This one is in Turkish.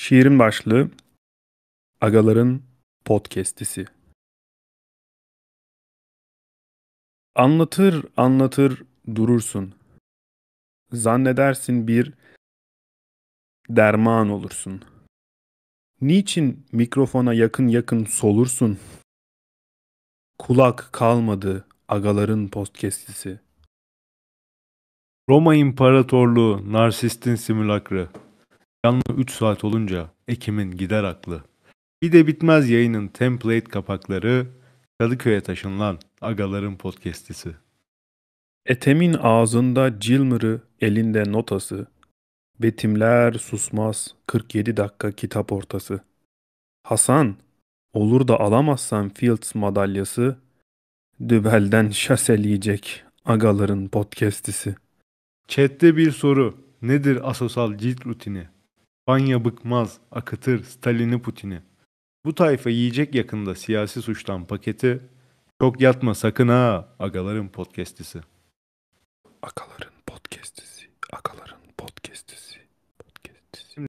Şiirin başlığı Agaların Podcast'isi. Anlatır anlatır durursun. Zannedersin bir derman olursun. Niçin mikrofona yakın yakın solursun? Kulak kalmadı agaların podcast'isi. Roma İmparatorluğu Narsistin Simülakri Canlı 3 saat olunca Ekim'in gider aklı. Bir de bitmez yayının template kapakları Kadıköy'e taşınılan Agaların podcast'isi. Etemin ağzında Cilmer'ı, elinde notası. Betimler susmaz 47 dakika kitap ortası. Hasan, olur da alamazsan Fields madalyası, Dübel'den şaseleyecek Agaların podcast'isi. Chat'te bir soru. Nedir asosal cilt rutini? Banya bıkmaz, akıtır Stalin'i Putin'i. Bu tayfa yiyecek yakında siyasi suçtan paketi. Çok yatma sakın ha agaların podcast'isi. Akaların podcast'isi, akaların podcast'isi.